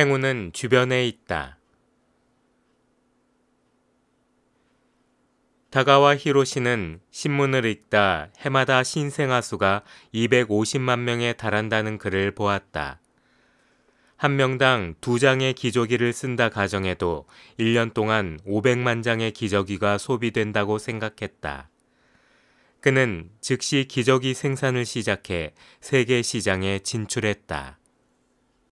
행운은 주변에 있다. 다가와 히로시는 신문을 읽다 해마다 신생아 수가 250만 명에 달한다는 글을 보았다. 한 명당 두 장의 기저귀를 쓴다 가정해도 1년 동안 500만 장의 기저귀가 소비된다고 생각했다. 그는 즉시 기저귀 생산을 시작해 세계 시장에 진출했다.